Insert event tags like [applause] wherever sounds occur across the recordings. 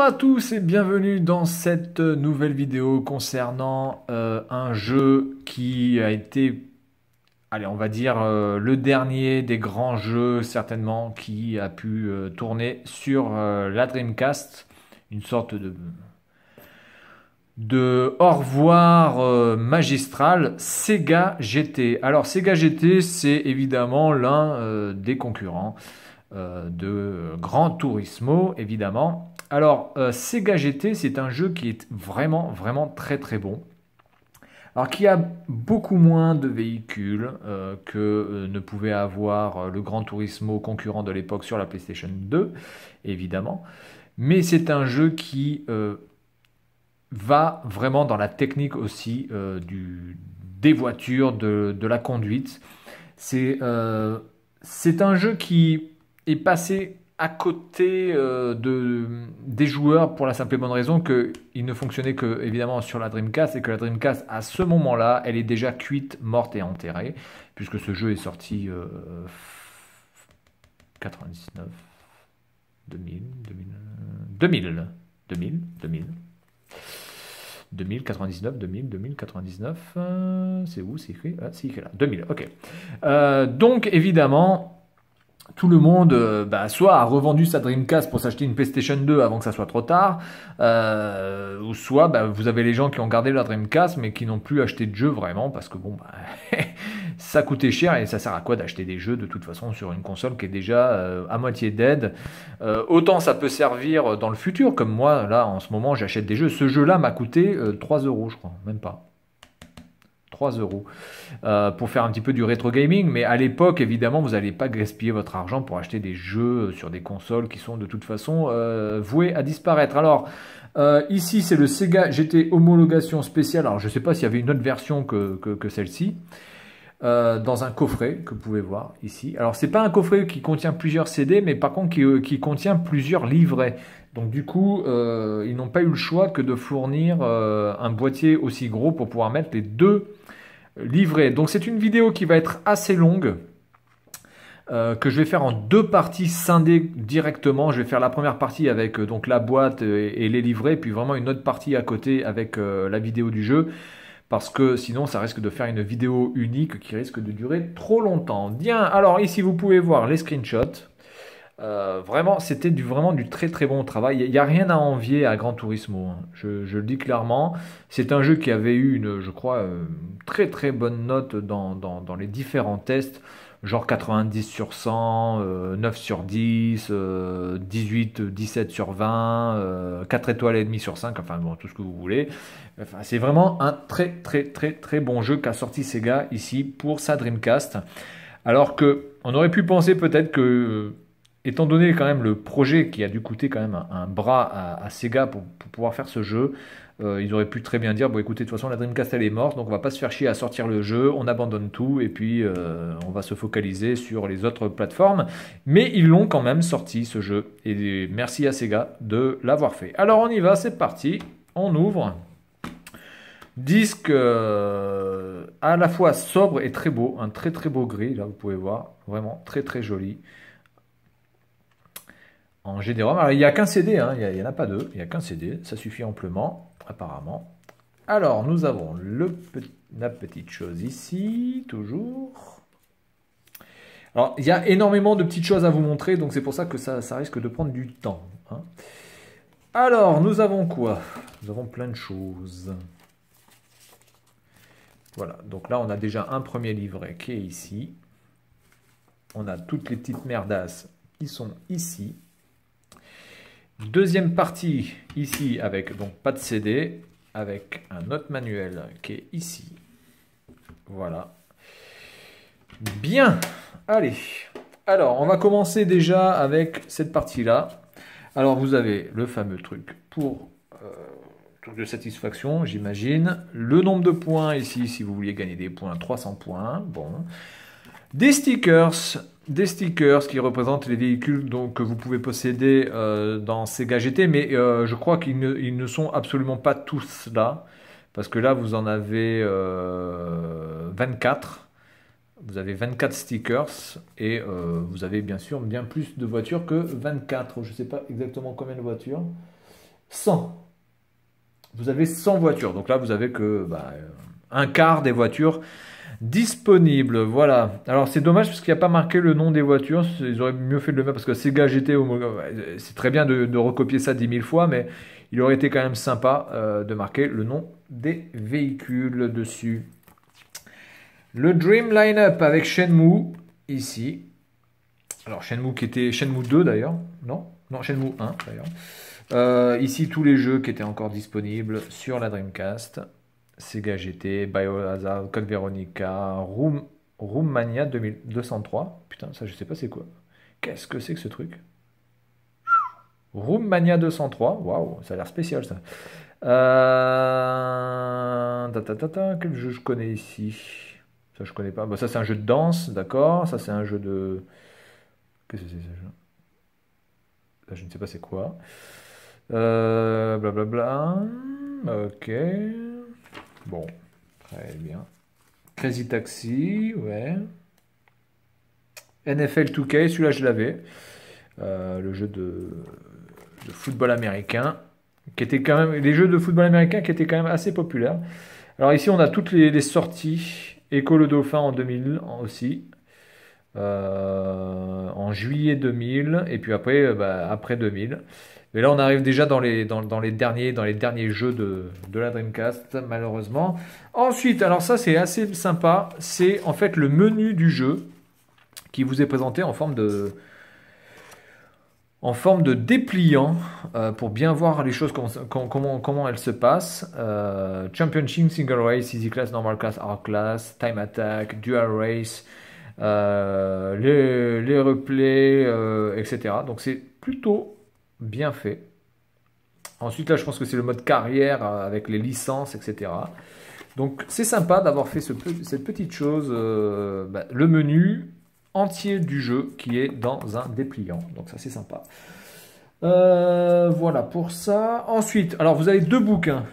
Bonjour à tous et bienvenue dans cette nouvelle vidéo concernant euh, un jeu qui a été, allez on va dire, euh, le dernier des grands jeux certainement qui a pu euh, tourner sur la Dreamcast, une sorte de, de au revoir magistral, Sega GT. Alors Sega GT c'est évidemment l'un des concurrents. de Grand Turismo, évidemment. Alors, euh, Sega GT, c'est un jeu qui est vraiment, vraiment très, très bon. Alors qui a beaucoup moins de véhicules euh, que euh, ne pouvait avoir le grand Turismo concurrent de l'époque sur la PlayStation 2, évidemment. Mais c'est un jeu qui va vraiment dans la technique aussi des voitures, de, de la conduite. C'est un jeu qui est passé à côté euh, de, des joueurs pour la simple et bonne raison qu'il ne fonctionnait que évidemment sur la Dreamcast et que la Dreamcast à ce moment-là, elle est déjà cuite, morte et enterrée, puisque ce jeu est sorti 99, 2000, 2000, 2000, 2000, 2000. 2099, 2000, 2099, 99 c'est où C'est écrit Ah, c'est écrit là, 2000, ok. Euh, donc évidemment, tout le monde, euh, bah, soit a revendu sa Dreamcast pour s'acheter une PlayStation 2 avant que ça soit trop tard, euh, ou soit bah, vous avez les gens qui ont gardé leur Dreamcast mais qui n'ont plus acheté de jeux vraiment parce que bon, bah, [laughs] ça coûtait cher et ça sert à quoi d'acheter des jeux de toute façon sur une console qui est déjà euh, à moitié dead. autant ça peut servir dans le futur, comme moi là en ce moment j'achète des jeux. Ce jeu-là m'a coûté 3 euros, je crois, même pas. 3 euros euh, pour faire un petit peu du rétro gaming. Mais à l'époque, évidemment, vous n'allez pas gaspiller votre argent pour acheter des jeux sur des consoles qui sont de toute façon euh, voués à disparaître. Alors, euh, ici, c'est le Sega GT homologation spéciale. Alors, je sais pas s'il y avait une autre version que celle-ci. Euh, dans un coffret que vous pouvez voir ici. Alors c'est pas un coffret qui contient plusieurs CD, mais par contre euh, qui, contient plusieurs livrets. Donc du coup, euh, ils n'ont pas eu le choix que de fournir un boîtier aussi gros pour pouvoir mettre les deux livrets. Donc c'est une vidéo qui va être assez longue. que je vais faire en deux parties scindées directement. Je vais faire la première partie avec donc la boîte et, les livrets, puis vraiment une autre partie à côté avec la vidéo du jeu parce que sinon ça risque de faire une vidéo unique qui risque de durer trop longtemps. Bien, alors ici vous pouvez voir les screenshots. Euh, vraiment, c'était vraiment du très très bon travail. Il n'y a rien à envier à Gran Turismo. Hein. Je, le dis clairement. C'est un jeu qui avait eu, une, je crois, euh, très très bonne note dans, dans les différents tests genre 90 sur 100, 9 euh, sur 10, 18, 17 sur 20, 4 euh, étoiles et demi sur 5, enfin bon, tout ce que vous voulez. Enfin, c'est vraiment un très très très très bon jeu qu'a sorti Sega ici pour sa Dreamcast. Alors que on aurait pu penser peut-être que euh, étant donné quand même le projet qui a dû coûter quand même un, bras à, Sega pour, pouvoir faire ce jeu, euh, ils auraient pu très bien dire bon écoutez de toute façon la Dreamcast elle est morte donc on va pas se faire chier à sortir le jeu, on abandonne tout et puis euh, on va se focaliser sur les autres plateformes. Mais ils l'ont quand même sorti ce jeu et merci à Sega de l'avoir fait. Alors on y va, c'est parti, on ouvre. Disque euh, à la fois sobre et très beau, un très très beau gris, là vous pouvez voir, vraiment très très joli en général, il n'y a qu'un CD, hein. il n'y en a pas deux, il n'y a qu'un CD, ça suffit amplement, apparemment. Alors, nous avons la petite chose ici, toujours. Alors, il y a énormément de petites choses à vous montrer, donc c'est pour ça que ça, risque de prendre du temps. Hein. Alors, nous avons quoi Nous avons plein de choses. Voilà, donc là, on a déjà un premier livret qui est ici. On a toutes les petites merdasses qui sont ici. Deuxième partie ici avec donc pas de CD, avec un autre manuel qui est ici. Voilà. Bien. Allez. Alors, on va commencer déjà avec cette partie-là. Alors, vous avez le fameux truc pour euh, truc de satisfaction, j'imagine. Le nombre de points ici, si vous vouliez gagner des points, 300 points. Bon. Des stickers, des stickers qui représentent les véhicules que vous pouvez posséder euh, dans ces GT, mais euh, je crois qu'ils ne, sont absolument pas tous là, parce que là vous en avez euh, 24. Vous avez 24 stickers et euh, vous avez bien sûr bien plus de voitures que 24. Je ne sais pas exactement combien de voitures. 100. Vous avez 100 voitures. Donc là, vous avez que bah, un quart des voitures disponible. Voilà. Alors c'est dommage parce qu'il n'y a pas marqué le nom des voitures. Ils auraient mieux fait de le mettre parce que Sega GT, euh, c'est très bien de, recopier ça 10 000 fois, mais il aurait été quand même sympa euh, de marquer le nom des véhicules dessus. Le Dream Lineup avec Shenmue ici. Alors Shenmue qui était Shenmue 2 d'ailleurs, non Non, Shenmue 1 d'ailleurs. Euh, ici tous les jeux qui étaient encore disponibles sur la Dreamcast. Sega GT, Biohazard, Code Veronica, Room, Room Mania 203, Putain, ça je sais pas c'est quoi. Qu'est-ce que c'est que ce truc Room Mania 203, waouh, ça a l'air spécial ça. Euh... Ta, quel jeu je connais ici Ça je connais pas. ça c'est un jeu de danse, d'accord. Ça c'est un jeu de. Qu'est-ce que c'est ce je ne sais pas c'est quoi. Euh, blablabla. Bla, bla. Ok. Bon, très bien. Crazy Taxi, ouais. NFL 2K, celui-là je l'avais. Euh, le jeu de, football américain, qui était quand même les jeux de football américain qui étaient quand même assez populaires. Alors ici on a toutes les, sorties. Echo le Dauphin en 2000 aussi. Euh, en juillet 2000 et puis après euh, bah, après 2000. Et là, on arrive déjà dans les, dans, les, derniers, dans les derniers jeux de, la Dreamcast, malheureusement. Ensuite, alors ça, c'est assez sympa. C'est en fait le menu du jeu qui vous est présenté en forme de, en forme de dépliant euh, pour bien voir les choses, comment, comment, comment elles se passent. Euh, championship, Single Race, Easy Class, Normal Class, Hard Class, Time Attack, Dual Race, euh, les, les replays, etc. Donc c'est plutôt bien fait. Ensuite, là, je pense que c'est le mode carrière euh, avec les licences, etc. Donc, c'est sympa d'avoir fait cette petite chose, euh, bah, le menu entier du jeu qui est dans un dépliant. Donc, ça, c'est sympa. Euh, voilà pour ça. Ensuite, alors, vous avez deux bouquins.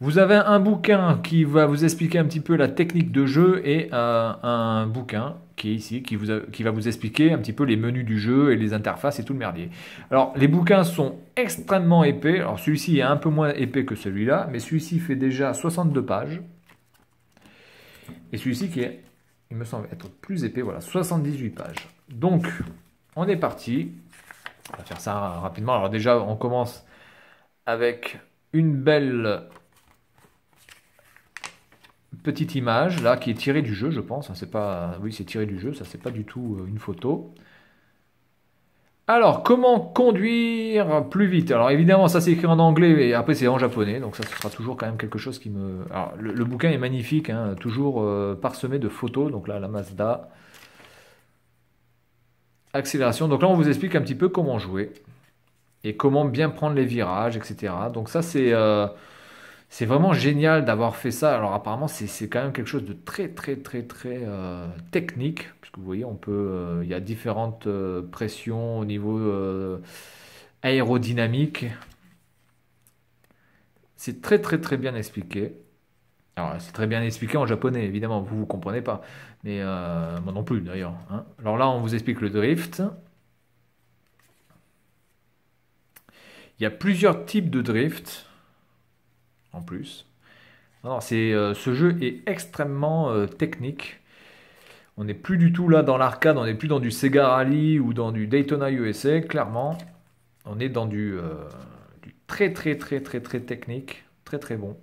Vous avez un bouquin qui va vous expliquer un petit peu la technique de jeu et un bouquin qui est ici, qui, va vous expliquer un petit peu les menus du jeu et les interfaces et tout le merdier. Alors, les bouquins sont extrêmement épais. Alors, celui-ci est un peu moins épais que celui-là, mais celui-ci fait déjà 62 pages. Et celui-ci qui est, il me semble être plus épais, voilà, 78 pages. Donc, on est parti. On va faire ça rapidement. Alors déjà, on commence avec une belle petite image là qui est tirée du jeu, je pense. Hein, c'est pas, oui, c'est tiré du jeu. Ça, c'est pas du tout euh, une photo. Alors, comment conduire plus vite Alors, évidemment, ça c'est écrit en anglais et après c'est en japonais, donc ça ce sera toujours quand même quelque chose qui me. Alors, le, bouquin est magnifique, hein, toujours euh, parsemé de photos. Donc là, la Mazda. Accélération. Donc là, on vous explique un petit peu comment jouer et comment bien prendre les virages, etc. Donc, ça c'est. Euh, c'est vraiment génial d'avoir fait ça. Alors apparemment, c'est quand même quelque chose de très très très très euh, technique, puisque vous voyez, on peut, euh, il y a différentes euh, pressions au niveau aérodynamique. C'est très très très bien expliqué. Alors c'est très bien expliqué en japonais, évidemment, vous vous comprenez pas, mais moi non plus d'ailleurs. Hein. Alors là, on vous explique le drift. Il y a plusieurs types de drift plus. c'est, euh, ce jeu est extrêmement euh, technique. On n'est plus du tout là dans l'arcade, on n'est plus dans du Sega Rally ou dans du Daytona USA, clairement. On est dans euh, du, très très très très très technique, très très bon.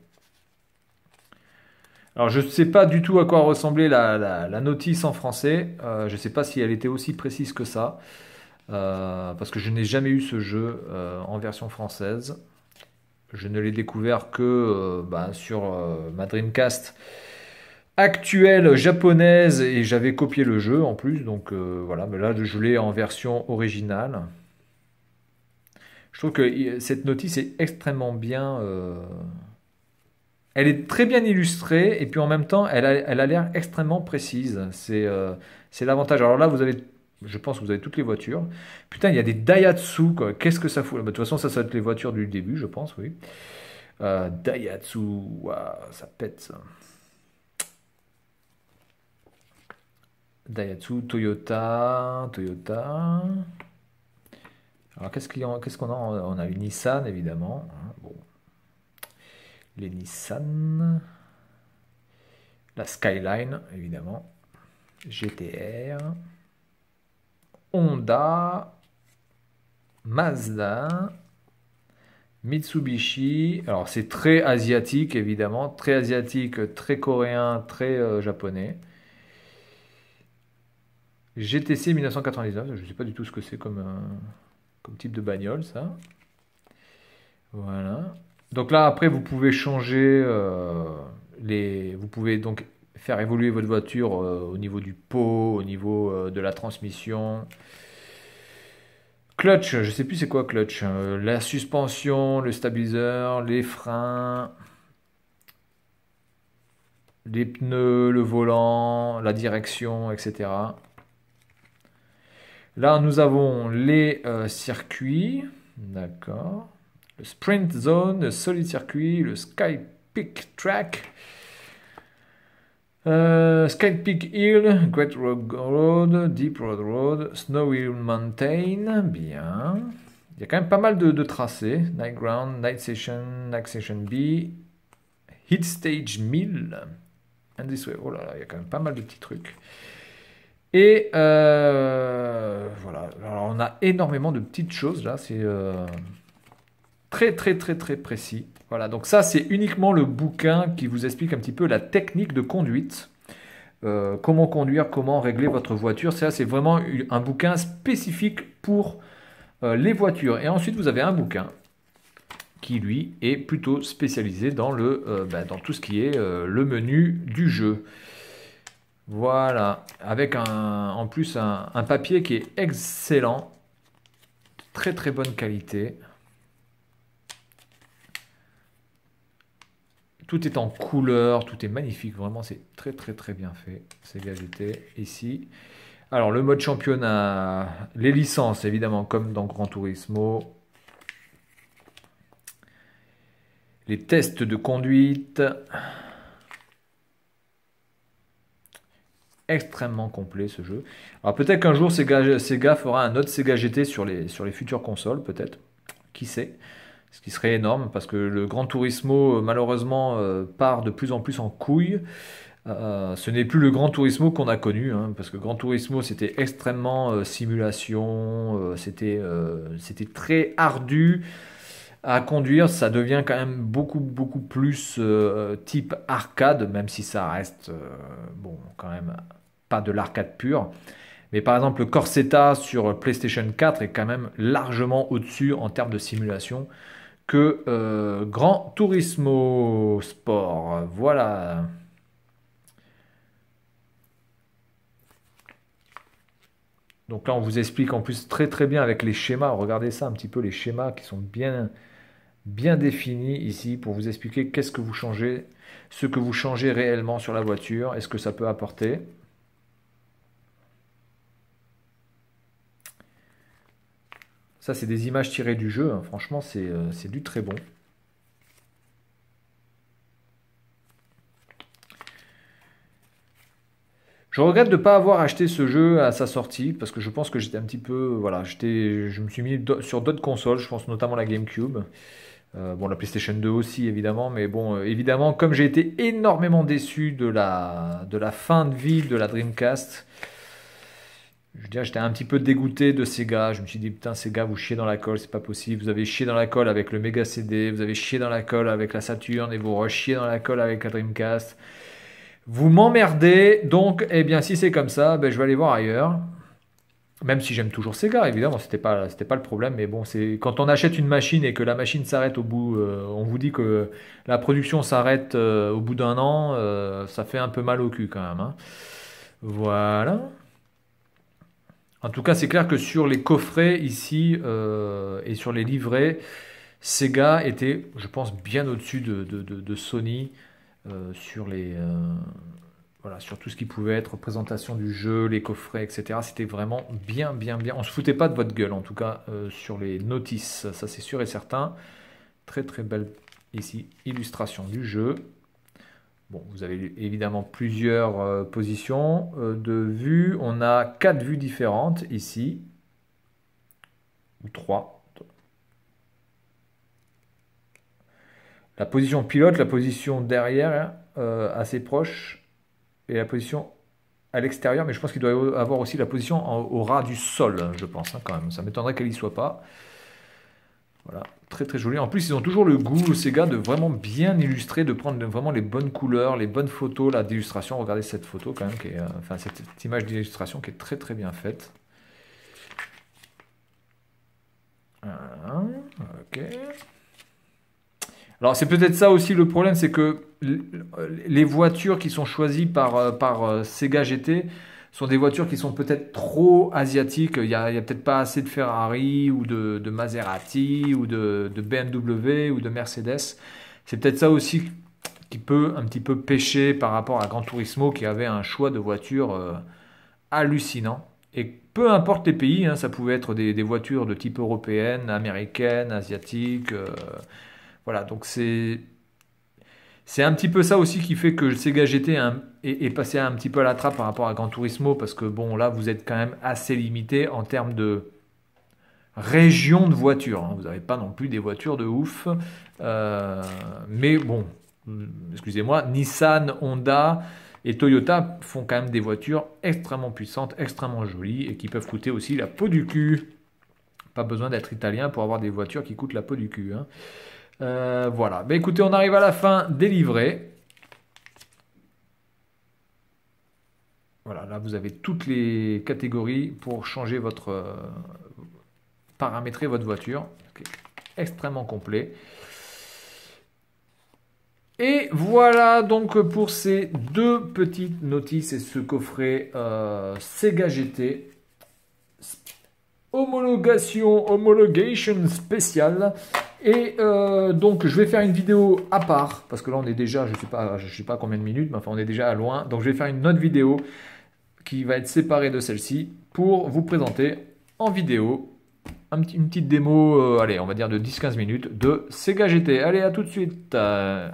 Alors je ne sais pas du tout à quoi ressemblait la, notice en français. je ne sais pas si elle était aussi précise que ça. parce que je n'ai jamais eu ce jeu en version française. Je ne l'ai découvert que euh, bah, sur euh, ma Dreamcast actuelle japonaise et j'avais copié le jeu en plus. Donc euh, voilà, mais là je l'ai en version originale. Je trouve que cette notice est extrêmement bien. Elle est très bien illustrée et puis en même temps elle a l'air extrêmement précise. C'est l'avantage. Alors là vous avez je pense que vous avez toutes les voitures. Putain, il y a des Daihatsu, quoi. Qu'est-ce que ça fout bah, De toute façon, ça, ça va être les voitures du début, je pense, oui. Euh, Daihatsu, ça pète, ça. Daihatsu, Toyota, Toyota. Alors, qu'est-ce qu'on a On a une Nissan, évidemment. Hein, bon. Les Nissan. La Skyline, évidemment. GTR. Honda, Mazda, Mitsubishi. Alors c'est très asiatique évidemment, très asiatique, très coréen, très euh, japonais. GTC 1999, je ne sais pas du tout ce que c'est comme, euh, comme type de bagnole ça. Voilà. Donc là après vous pouvez changer euh, les, vous pouvez donc faire évoluer votre voiture euh, au niveau du pot, au niveau euh, de la transmission. Clutch, je sais plus c'est quoi clutch. Hein. la suspension, le stabiliseur, les freins, les pneus, le volant, la direction, etc. Là, nous avons les euh, circuits. D'accord. Le sprint zone, le solid circuit, le sky peak track. Euh, skype Peak Hill, Great Rock Road, Deep Road Road, Snow Hill Mountain, bien. Il y a quand même pas mal de, tracés. Night Ground, Night Session, Night Session B, Hit Stage 1000, and this way. Oh là là, il y a quand même pas mal de petits trucs. Et euh, voilà, on a énormément de petites choses là, c'est... Euh, très très très très précis. Voilà, donc ça c'est uniquement le bouquin qui vous explique un petit peu la technique de conduite. Euh, comment conduire, comment régler votre voiture. Ça c'est vraiment un bouquin spécifique pour euh, les voitures. Et ensuite vous avez un bouquin qui lui est plutôt spécialisé dans, le, euh, bah, dans tout ce qui est le menu du jeu. Voilà, avec un, en plus un, un papier qui est excellent, très très bonne qualité. Tout est en couleur, tout est magnifique, vraiment c'est très très très bien fait. Sega GT ici. Alors le mode championnat, les licences évidemment comme dans Gran Turismo. Les tests de conduite. Extrêmement complet ce jeu. Alors peut-être qu'un jour Sega, fera un autre Sega GT sur les, sur les futures consoles, peut-être. Qui sait ce qui serait énorme parce que le Grand Turismo euh, malheureusement euh, part de plus en plus en couille. Euh, ce n'est plus le Grand Turismo qu'on a connu, hein, parce que Grand Turismo c'était extrêmement simulation, c'était, c'était très ardu à conduire, ça devient quand même beaucoup beaucoup plus type arcade, même si ça reste bon quand même pas de l'arcade pure. Mais par exemple le Corsetta sur PlayStation 4 est quand même largement au-dessus en termes de simulation que euh, Grand Turismo Sport. Voilà. Donc là, on vous explique en plus très très bien avec les schémas. Regardez ça un petit peu, les schémas qui sont bien, bien définis ici pour vous expliquer qu'est-ce que vous changez, ce que vous changez réellement sur la voiture et ce que ça peut apporter. Ça, c'est des images tirées du jeu. Hein. Franchement, euh, c'est du très bon. Je regrette de ne pas avoir acheté ce jeu à sa sortie parce que je pense que j'étais un petit peu. Voilà, je me suis mis sur d'autres consoles, je pense notamment la GameCube. Euh, bon, la PlayStation 2 aussi, évidemment, mais bon, euh, évidemment, comme j'ai été énormément déçu de la, de la fin de vie de la Dreamcast, je veux dire, j'étais un petit peu dégoûté de ces gars. Je me suis dit, putain, ces gars, vous chiez dans la colle, c'est pas possible. Vous avez chié dans la colle avec le Mega CD, vous avez chié dans la colle avec la Saturn et vous rechiez dans la colle avec la Dreamcast. Vous m'emmerdez, donc, eh bien, si c'est comme ça, ben, je vais aller voir ailleurs. Même si j'aime toujours Sega, évidemment, c'était pas, c'était pas le problème, mais bon, c'est quand on achète une machine et que la machine s'arrête au bout, euh, on vous dit que la production s'arrête euh, au bout d'un an, euh, ça fait un peu mal au cul quand même. Hein. Voilà. En tout cas, c'est clair que sur les coffrets ici euh, et sur les livrets, Sega était, je pense, bien au-dessus de, Sony euh, sur, les, euh, voilà, sur tout ce qui pouvait être présentation du jeu, les coffrets, etc. C'était vraiment bien, bien, bien. On ne se foutait pas de votre gueule, en tout cas, sur les notices, ça c'est sûr et certain. Très, très belle ici illustration du jeu. Bon, vous avez évidemment plusieurs euh, positions euh, de vue, On a quatre vues différentes ici, ou trois. La position pilote, la position derrière, hein, euh, assez proche, et la position à l'extérieur, mais je pense qu'il doit y avoir aussi la position au ras du sol, hein, je pense, hein, quand même. Ça m'étonnerait qu'elle n'y soit pas. Voilà, très très joli. En plus, ils ont toujours le goût, Sega, de vraiment bien illustrer, de prendre vraiment les bonnes couleurs, les bonnes photos, la d'illustration. Regardez cette photo quand même, euh, enfin cette, image d'illustration qui est très très bien faite. Ah, Alors c'est peut-être ça aussi le problème, c'est que les voitures qui sont choisies par, euh, par euh, Sega GT, sont des voitures qui sont peut-être trop asiatiques. Il n'y a, peut-être pas assez de Ferrari ou de, Maserati ou de, BMW ou de Mercedes. C'est peut-être ça aussi qui peut un petit peu pêcher par rapport à Gran Turismo qui avait un choix de voitures euh, hallucinant. Et peu importe les pays, hein, ça pouvait être des, voitures de type européenne, américaine, asiatique. Euh, voilà, donc c'est c'est un petit peu ça aussi qui fait que le Sega GT est, passé un petit peu à la trappe par rapport à Gran Turismo, parce que bon, là, vous êtes quand même assez limité en termes de région de voitures. Hein. Vous n'avez pas non plus des voitures de ouf. Euh, mais bon, excusez-moi, Nissan, Honda et Toyota font quand même des voitures extrêmement puissantes, extrêmement jolies, et qui peuvent coûter aussi la peau du cul. Pas besoin d'être italien pour avoir des voitures qui coûtent la peau du cul. Hein. Euh, voilà. Bah, écoutez, on arrive à la fin des Voilà, là vous avez toutes les catégories pour changer votre euh, paramétrer votre voiture. Extrêmement complet. Et voilà donc pour ces deux petites notices et ce coffret euh, Sega GT homologation, homologation spéciale. Et euh, donc, je vais faire une vidéo à part, parce que là, on est déjà, je ne sais, pas, je sais pas combien de minutes, mais enfin, on est déjà à loin. Donc, je vais faire une autre vidéo qui va être séparée de celle-ci pour vous présenter en vidéo une petite démo, euh, allez, on va dire de 10-15 minutes de Sega GT. Allez, à tout de suite. Euh.